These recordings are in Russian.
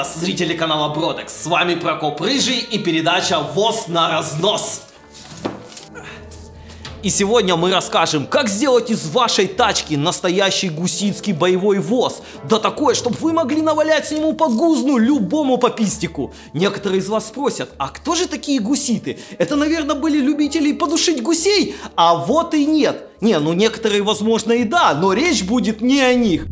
вас, зрители канала Бродекс. С вами Прокоп Рыжий и передача ВОЗ на разнос. И сегодня мы расскажем, как сделать из вашей тачки настоящий гусицкий боевой ВОЗ. Да такое, чтобы вы могли навалять с нему по гузну любому попистику. Некоторые из вас спросят, а кто же такие гуситы? Это, наверное, были любители подушить гусей? А вот и нет. Не, ну некоторые, возможно, и да, но речь будет не о них.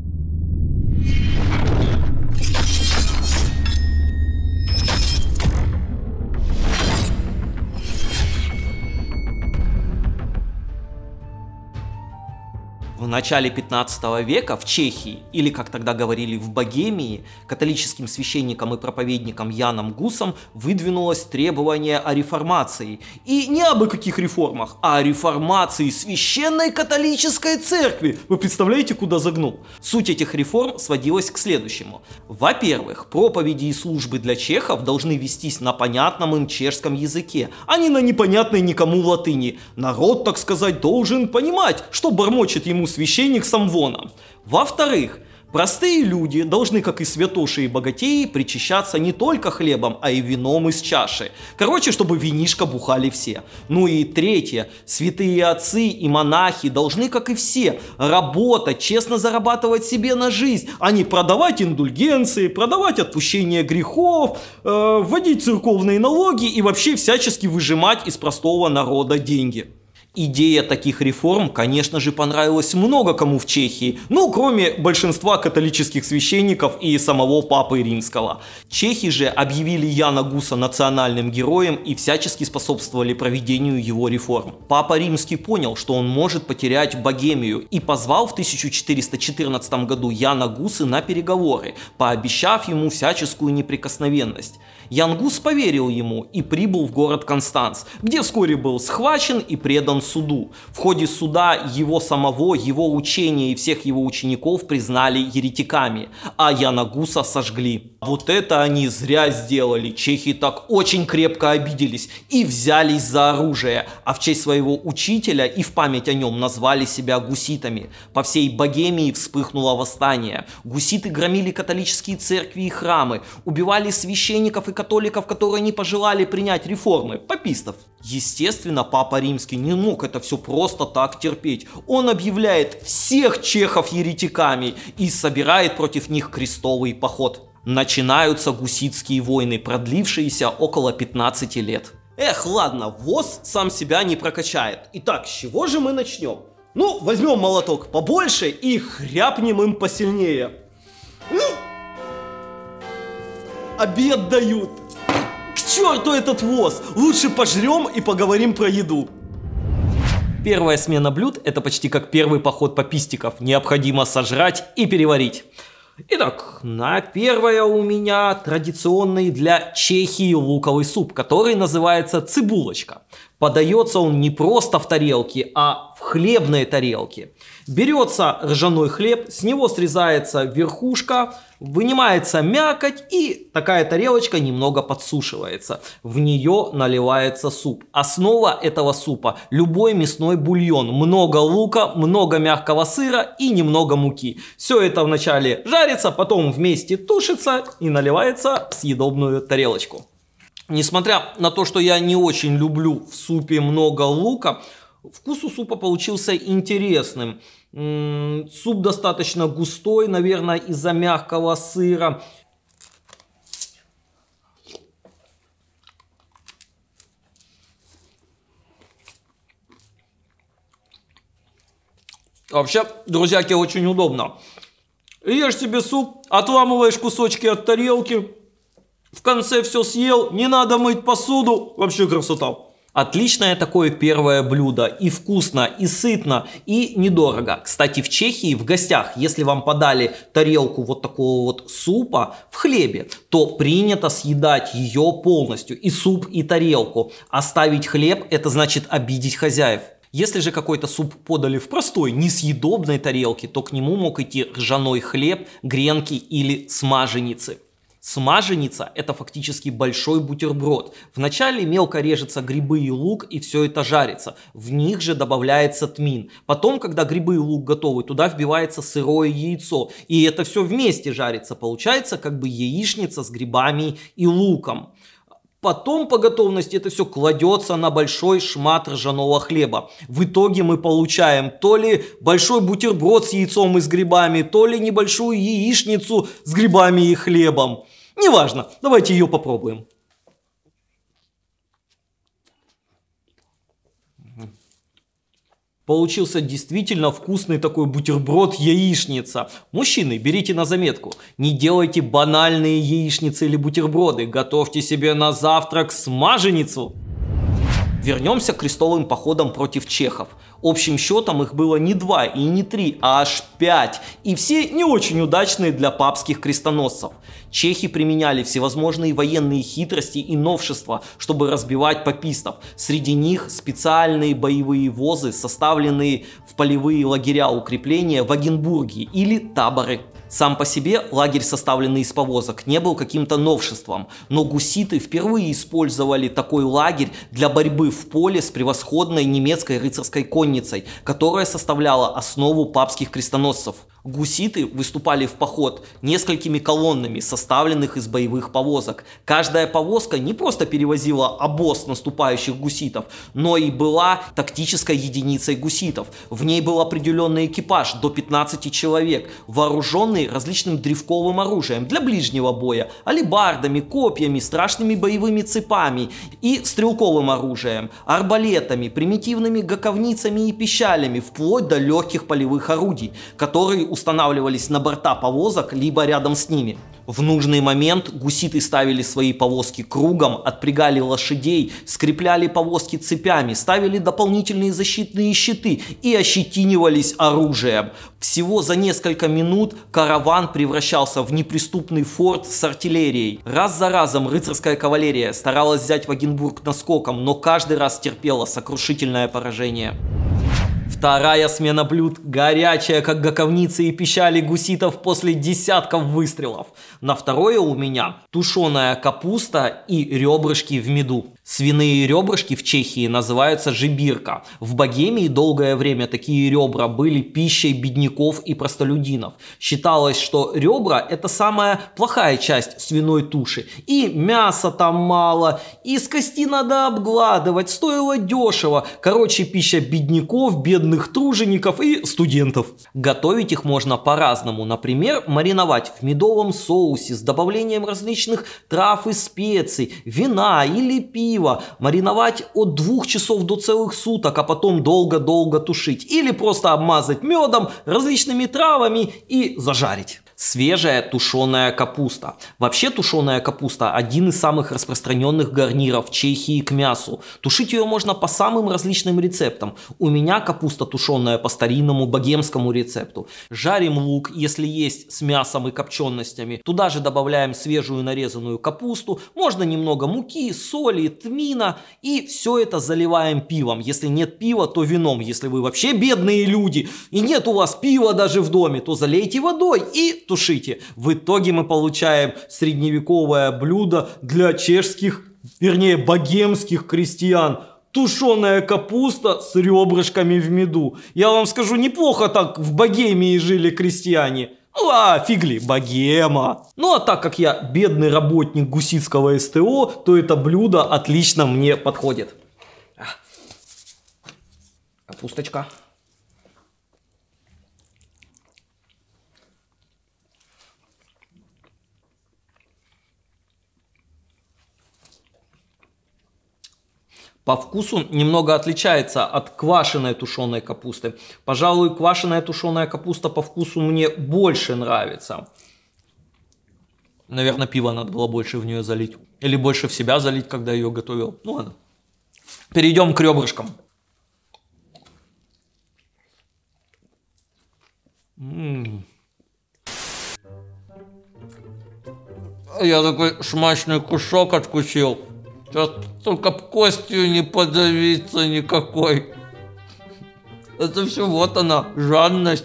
в начале 15 века в Чехии, или, как тогда говорили, в Богемии, католическим священником и проповедником Яном Гусом выдвинулось требование о реформации. И не обо каких реформах, а о реформации священной католической церкви. Вы представляете, куда загнул? Суть этих реформ сводилась к следующему. Во-первых, проповеди и службы для чехов должны вестись на понятном им чешском языке, а не на непонятной никому латыни. Народ, так сказать, должен понимать, что бормочет ему священник священник Самвона. Во-вторых, Простые люди должны, как и святоши и богатеи, причащаться не только хлебом, а и вином из чаши. Короче, чтобы винишко бухали все. Ну и третье. Святые отцы и монахи должны, как и все, работать, честно зарабатывать себе на жизнь, а не продавать индульгенции, продавать отпущение грехов, э, вводить церковные налоги и вообще всячески выжимать из простого народа деньги. Идея таких реформ, конечно же, понравилась много кому в Чехии, ну, кроме большинства католических священников и самого Папы Римского. Чехи же объявили Яна Гуса национальным героем и всячески способствовали проведению его реформ. Папа Римский понял, что он может потерять Богемию и позвал в 1414 году Яна Гуса на переговоры, пообещав ему всяческую неприкосновенность. Янгус поверил ему и прибыл в город Констанц, где вскоре был схвачен и предан суду. В ходе суда его самого, его учения и всех его учеников признали еретиками, а Янагуса сожгли. Вот это они зря сделали. Чехи так очень крепко обиделись и взялись за оружие, а в честь своего учителя и в память о нем назвали себя гуситами. По всей Богемии вспыхнуло восстание. Гуситы громили католические церкви и храмы, убивали священников и католиков, которые не пожелали принять реформы, папистов. Естественно, Папа Римский не мог это все просто так терпеть. Он объявляет всех чехов еретиками и собирает против них крестовый поход. Начинаются гуситские войны, продлившиеся около 15 лет. Эх, ладно, ВОЗ сам себя не прокачает. Итак, с чего же мы начнем? Ну, возьмем молоток побольше и хряпнем им посильнее. Ну, обед дают. К черту этот воз! Лучше пожрем и поговорим про еду. Первая смена блюд – это почти как первый поход по пистиков. Необходимо сожрать и переварить. Итак, на первое у меня традиционный для Чехии луковый суп, который называется цибулочка. Подается он не просто в тарелке, а в хлебной тарелке. Берется ржаной хлеб, с него срезается верхушка, Вынимается мякоть и такая тарелочка немного подсушивается. В нее наливается суп. Основа этого супа – любой мясной бульон. Много лука, много мягкого сыра и немного муки. Все это вначале жарится, потом вместе тушится и наливается в съедобную тарелочку. Несмотря на то, что я не очень люблю в супе много лука, вкус у супа получился интересным. Суп достаточно густой, наверное, из-за мягкого сыра. А вообще, друзьяки, очень удобно. Ешь себе суп, отламываешь кусочки от тарелки, в конце все съел, не надо мыть посуду. Вообще красота. Отличное такое первое блюдо. И вкусно, и сытно, и недорого. Кстати, в Чехии в гостях, если вам подали тарелку вот такого вот супа в хлебе, то принято съедать ее полностью. И суп, и тарелку. Оставить хлеб – это значит обидеть хозяев. Если же какой-то суп подали в простой, несъедобной тарелке, то к нему мог идти ржаной хлеб, гренки или смаженицы. Смаженица – это фактически большой бутерброд. Вначале мелко режется грибы и лук, и все это жарится. В них же добавляется тмин. Потом, когда грибы и лук готовы, туда вбивается сырое яйцо. И это все вместе жарится. Получается как бы яичница с грибами и луком. Потом по готовности это все кладется на большой шмат ржаного хлеба. В итоге мы получаем то ли большой бутерброд с яйцом и с грибами, то ли небольшую яичницу с грибами и хлебом. Неважно, давайте ее попробуем. Получился действительно вкусный такой бутерброд-яичница. Мужчины, берите на заметку. Не делайте банальные яичницы или бутерброды. Готовьте себе на завтрак смаженицу. Вернемся к крестовым походам против чехов. Общим счетом их было не два и не три, а аж пять. И все не очень удачные для папских крестоносцев. Чехи применяли всевозможные военные хитрости и новшества, чтобы разбивать папистов. Среди них специальные боевые возы, составленные в полевые лагеря укрепления в Агенбурге или таборы сам по себе лагерь, составленный из повозок, не был каким-то новшеством, но гуситы впервые использовали такой лагерь для борьбы в поле с превосходной немецкой рыцарской конницей, которая составляла основу папских крестоносцев. Гуситы выступали в поход несколькими колоннами, составленных из боевых повозок. Каждая повозка не просто перевозила обоз наступающих гуситов, но и была тактической единицей гуситов. В ней был определенный экипаж до 15 человек, вооруженный различным древковым оружием для ближнего боя, алибардами, копьями, страшными боевыми цепами и стрелковым оружием, арбалетами, примитивными гаковницами и пищалями, вплоть до легких полевых орудий, которые устанавливались на борта повозок, либо рядом с ними. В нужный момент гуситы ставили свои повозки кругом, отпрягали лошадей, скрепляли повозки цепями, ставили дополнительные защитные щиты и ощетинивались оружием. Всего за несколько минут караван превращался в неприступный форт с артиллерией. Раз за разом рыцарская кавалерия старалась взять Вагенбург наскоком, но каждый раз терпела сокрушительное поражение. Вторая смена блюд горячая, как гаковницы и пищали гуситов после десятков выстрелов. На второе у меня тушеная капуста и ребрышки в меду. Свиные ребрышки в Чехии называются жибирка. В Богемии долгое время такие ребра были пищей бедняков и простолюдинов. Считалось, что ребра – это самая плохая часть свиной туши. И мяса там мало, и с кости надо обгладывать, стоило дешево. Короче, пища бедняков, бедных тружеников и студентов. Готовить их можно по-разному. Например, мариновать в медовом соусе с добавлением различных трав и специй, вина или пива красиво мариновать от двух часов до целых суток, а потом долго-долго тушить. Или просто обмазать медом, различными травами и зажарить свежая тушеная капуста. Вообще тушеная капуста один из самых распространенных гарниров Чехии к мясу. Тушить ее можно по самым различным рецептам. У меня капуста тушеная по старинному богемскому рецепту. Жарим лук, если есть, с мясом и копченостями. Туда же добавляем свежую нарезанную капусту. Можно немного муки, соли, тмина. И все это заливаем пивом. Если нет пива, то вином. Если вы вообще бедные люди и нет у вас пива даже в доме, то залейте водой и тушите. В итоге мы получаем средневековое блюдо для чешских, вернее, богемских крестьян тушеная капуста с ребрышками в меду. Я вам скажу, неплохо так в богемии жили крестьяне. Ну, а, фигли, богема. Ну, а так как я бедный работник гусицкого СТО, то это блюдо отлично мне подходит. А, капусточка. по вкусу немного отличается от квашеной тушеной капусты. Пожалуй, квашеная тушеная капуста по вкусу мне больше нравится. Наверное, пива надо было больше в нее залить. Или больше в себя залить, когда ее готовил. Ну ладно. Перейдем к ребрышкам. М-м-м. Я такой смачный кусок откусил. Сейчас только костью не подавиться никакой. Это все вот она, жадность.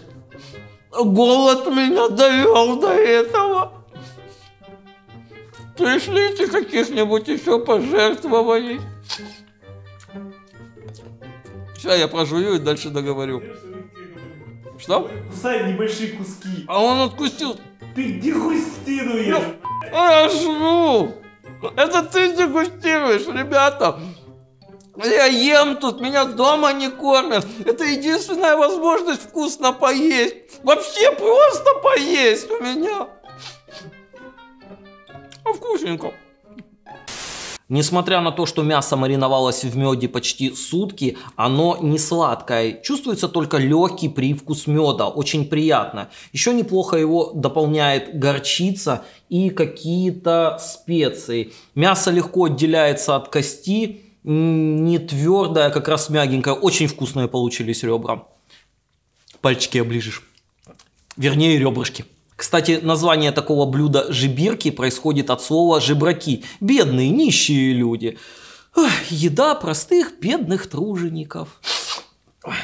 Голод меня довел до этого. Пришлите каких-нибудь еще пожертвований. Сейчас я прожую и дальше договорю. Что? Кусай небольшие куски. А он откусил. Ты дегустируешь. Я жру. Это ты дегустируешь, ребята. Я ем тут, меня дома не кормят. Это единственная возможность вкусно поесть. Вообще просто поесть у меня. Вкусненько. Несмотря на то, что мясо мариновалось в меде почти сутки, оно не сладкое. Чувствуется только легкий привкус меда, очень приятно. Еще неплохо его дополняет горчица и какие-то специи. Мясо легко отделяется от кости, не твердое, а как раз мягенькое. Очень вкусные получились ребра. Пальчики оближешь. Вернее, ребрышки. Кстати, название такого блюда жибирки происходит от слова жибраки – бедные, нищие люди. Ох, еда простых бедных тружеников. Ой.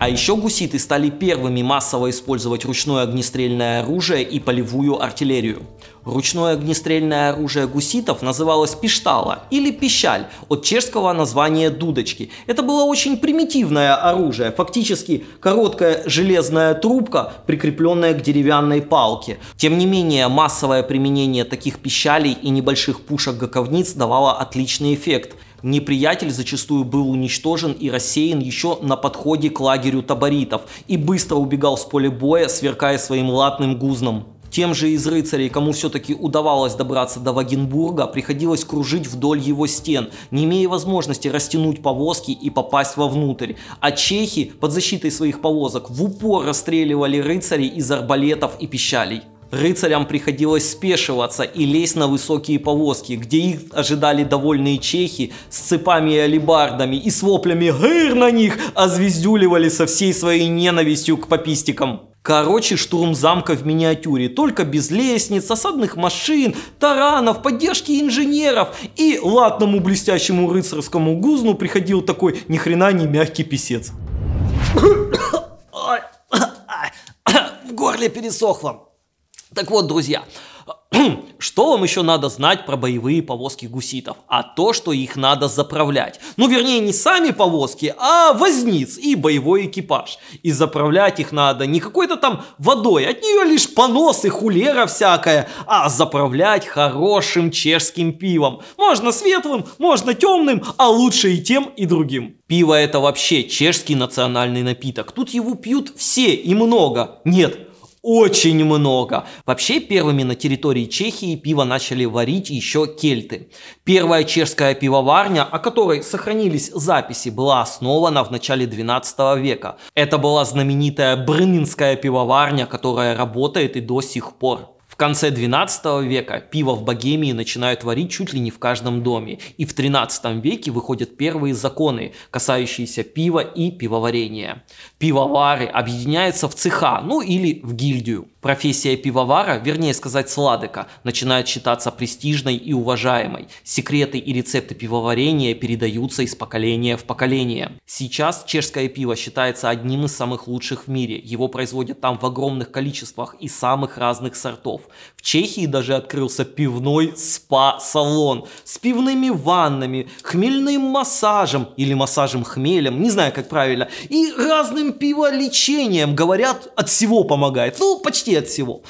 А еще гуситы стали первыми массово использовать ручное огнестрельное оружие и полевую артиллерию. Ручное огнестрельное оружие гуситов называлось пиштала или пищаль от чешского названия дудочки. Это было очень примитивное оружие, фактически короткая железная трубка, прикрепленная к деревянной палке. Тем не менее, массовое применение таких пищалей и небольших пушек-гаковниц давало отличный эффект – неприятель зачастую был уничтожен и рассеян еще на подходе к лагерю таборитов и быстро убегал с поля боя, сверкая своим латным гузном. Тем же из рыцарей, кому все-таки удавалось добраться до Вагенбурга, приходилось кружить вдоль его стен, не имея возможности растянуть повозки и попасть вовнутрь. А чехи под защитой своих повозок в упор расстреливали рыцарей из арбалетов и пищалей рыцарям приходилось спешиваться и лезть на высокие повозки, где их ожидали довольные чехи с цепами и алибардами и с воплями «Гыр на них!» озвездюливали со всей своей ненавистью к попистикам. Короче, штурм замка в миниатюре, только без лестниц, осадных машин, таранов, поддержки инженеров. И латному блестящему рыцарскому гузну приходил такой ни хрена не мягкий писец. В горле пересохло. Так вот, друзья, что вам еще надо знать про боевые повозки гуситов? А то, что их надо заправлять. Ну, вернее, не сами повозки, а возниц и боевой экипаж. И заправлять их надо не какой-то там водой, от нее лишь понос и хулера всякая, а заправлять хорошим чешским пивом. Можно светлым, можно темным, а лучше и тем, и другим. Пиво это вообще чешский национальный напиток. Тут его пьют все и много. Нет, очень много. Вообще первыми на территории Чехии пиво начали варить еще кельты. Первая чешская пивоварня, о которой сохранились записи, была основана в начале 12 века. Это была знаменитая Брынинская пивоварня, которая работает и до сих пор. В конце 12 века пиво в Богемии начинают варить чуть ли не в каждом доме, и в 13 веке выходят первые законы, касающиеся пива и пивоварения. Пивовары объединяются в цеха, ну или в гильдию. Профессия пивовара, вернее сказать сладока, начинает считаться престижной и уважаемой. Секреты и рецепты пивоварения передаются из поколения в поколение. Сейчас чешское пиво считается одним из самых лучших в мире. Его производят там в огромных количествах и самых разных сортов. В Чехии даже открылся пивной спа-салон с пивными ваннами, хмельным массажем или массажем хмелем, не знаю как правильно, и разным пиволечением. Говорят, от всего помогает. Ну, почти от всего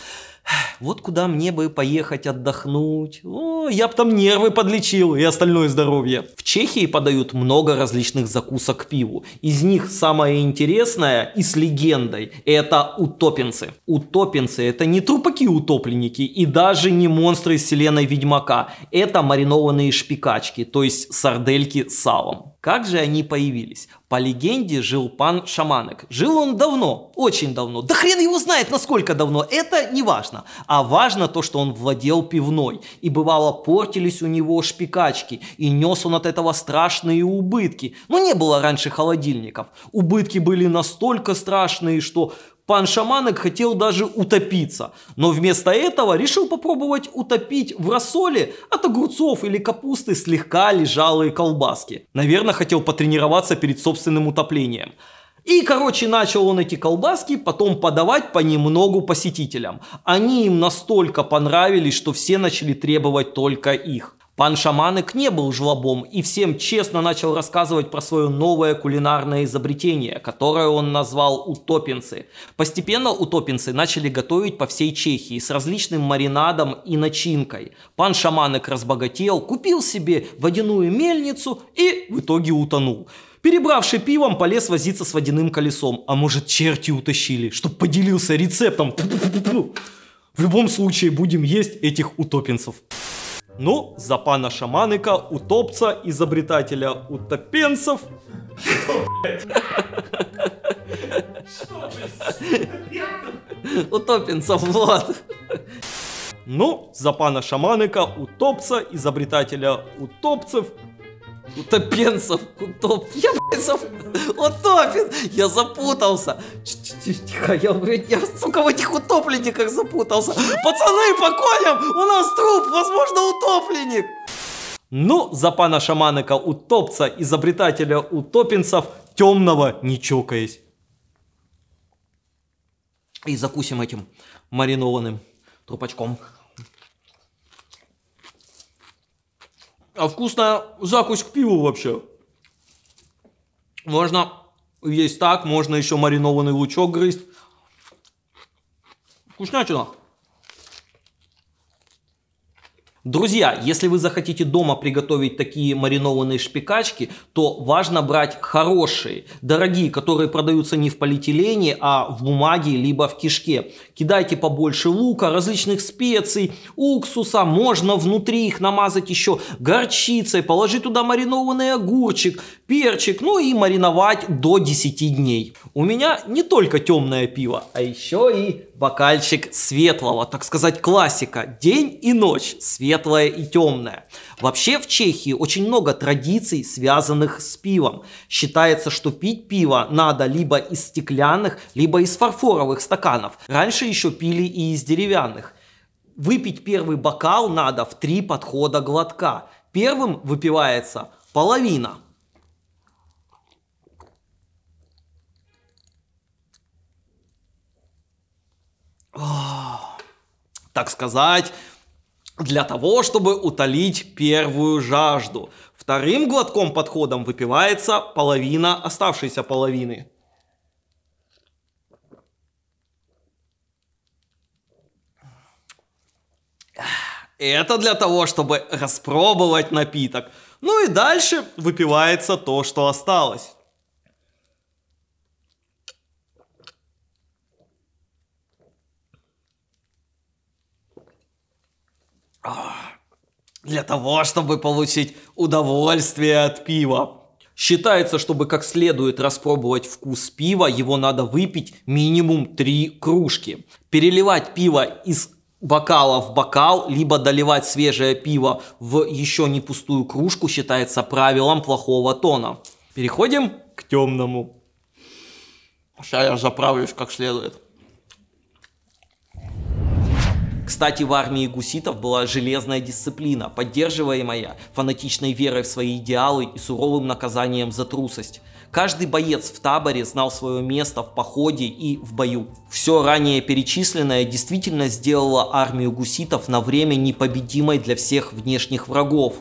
вот куда мне бы поехать отдохнуть, О, я бы там нервы подлечил и остальное здоровье. В Чехии подают много различных закусок к пиву. Из них самое интересное и с легендой – это утопинцы. Утопинцы – это не трупаки-утопленники и даже не монстры из вселенной Ведьмака. Это маринованные шпикачки, то есть сардельки с салом. Как же они появились? По легенде жил пан Шаманек. Жил он давно, очень давно. Да хрен его знает, насколько давно, это не важно важно. А важно то, что он владел пивной. И бывало портились у него шпикачки. И нес он от этого страшные убытки. Но не было раньше холодильников. Убытки были настолько страшные, что Пан Шаманек хотел даже утопиться, но вместо этого решил попробовать утопить в рассоле от огурцов или капусты слегка лежалые колбаски. Наверное, хотел потренироваться перед собственным утоплением. И, короче, начал он эти колбаски потом подавать понемногу посетителям. Они им настолько понравились, что все начали требовать только их. Пан Шаманык не был жлобом и всем честно начал рассказывать про свое новое кулинарное изобретение, которое он назвал утопинцы. Постепенно утопинцы начали готовить по всей Чехии с различным маринадом и начинкой. Пан Шаманык разбогател, купил себе водяную мельницу и в итоге утонул. Перебравший пивом, полез возиться с водяным колесом. А может, черти утащили, чтоб поделился рецептом. В любом случае, будем есть этих утопинцев. Ну, за пана шаманыка, утопца, изобретателя утопенцев. Утопенцев, вот. Ну, за пана шаманыка, утопца, изобретателя утопцев, Утопенцев, утоп... Я, блядь, утопен! Я запутался! Тихо, я, блядь, я, сука, в этих утопленниках запутался! Пацаны, по коням! У нас труп, возможно, утопленник! Ну, за пана шаманика утопца, изобретателя утопинцев, темного не чокаясь. И закусим этим маринованным трупачком. А вкусная закусь к пиву вообще. Можно есть так, можно еще маринованный лучок грызть. Вкуснятина. Друзья, если вы захотите дома приготовить такие маринованные шпикачки, то важно брать хорошие, дорогие, которые продаются не в полиэтилене, а в бумаге, либо в кишке. Кидайте побольше лука, различных специй, уксуса, можно внутри их намазать еще горчицей, положить туда маринованный огурчик, перчик, ну и мариновать до 10 дней. У меня не только темное пиво, а еще и бокальчик светлого, так сказать, классика. День и ночь, светлое и темное. Вообще в Чехии очень много традиций, связанных с пивом. Считается, что пить пиво надо либо из стеклянных, либо из фарфоровых стаканов. Раньше еще пили и из деревянных. Выпить первый бокал надо в три подхода глотка. Первым выпивается половина – так сказать, для того, чтобы утолить первую жажду. Вторым глотком подходом выпивается половина оставшейся половины. Это для того, чтобы распробовать напиток. Ну и дальше выпивается то, что осталось. для того, чтобы получить удовольствие от пива. Считается, чтобы как следует распробовать вкус пива, его надо выпить минимум три кружки. Переливать пиво из бокала в бокал, либо доливать свежее пиво в еще не пустую кружку считается правилом плохого тона. Переходим к темному. Сейчас я заправлюсь как следует. Кстати, в армии гуситов была железная дисциплина, поддерживаемая фанатичной верой в свои идеалы и суровым наказанием за трусость. Каждый боец в таборе знал свое место в походе и в бою. Все ранее перечисленное действительно сделало армию гуситов на время непобедимой для всех внешних врагов.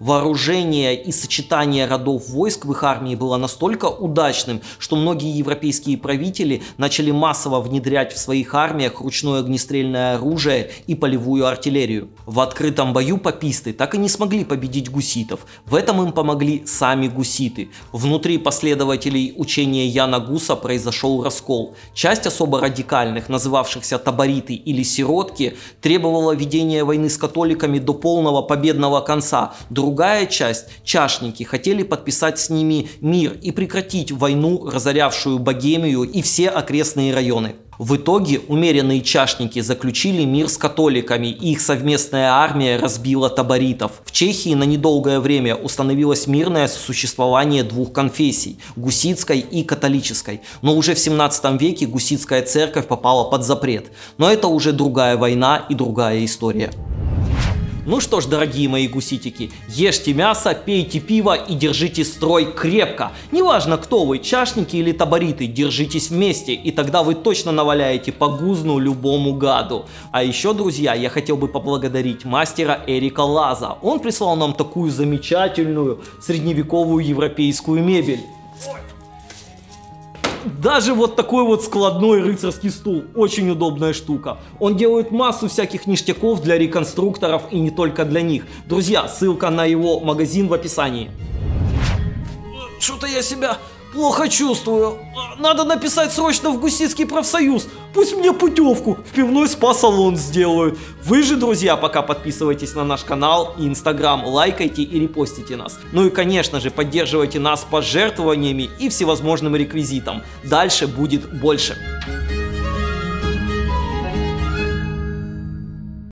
Вооружение и сочетание родов войск в их армии было настолько удачным, что многие европейские правители начали массово внедрять в своих армиях ручное огнестрельное оружие и полевую артиллерию. В открытом бою паписты так и не смогли победить гуситов. В этом им помогли сами гуситы. Внутри последователей учения Яна Гуса произошел раскол. Часть особо радикальных, называвшихся табориты или сиротки, требовала ведения войны с католиками до полного победного конца. Другая часть, чашники, хотели подписать с ними мир и прекратить войну, разорявшую Богемию и все окрестные районы. В итоге умеренные чашники заключили мир с католиками, и их совместная армия разбила таборитов. В Чехии на недолгое время установилось мирное существование двух конфессий – гуситской и католической. Но уже в 17 веке гуситская церковь попала под запрет. Но это уже другая война и другая история. Ну что ж, дорогие мои гуситики, ешьте мясо, пейте пиво и держите строй крепко. Неважно, кто вы, чашники или табориты, держитесь вместе, и тогда вы точно наваляете по гузну любому гаду. А еще, друзья, я хотел бы поблагодарить мастера Эрика Лаза. Он прислал нам такую замечательную средневековую европейскую мебель. Даже вот такой вот складной рыцарский стул, очень удобная штука. Он делает массу всяких ништяков для реконструкторов и не только для них. Друзья, ссылка на его магазин в описании. Что-то я себя Плохо чувствую. Надо написать срочно в Гусицкий профсоюз. Пусть мне путевку в пивной спа-салон сделают. Вы же, друзья, пока подписывайтесь на наш канал и инстаграм, лайкайте и репостите нас. Ну и, конечно же, поддерживайте нас пожертвованиями и всевозможным реквизитом. Дальше будет больше.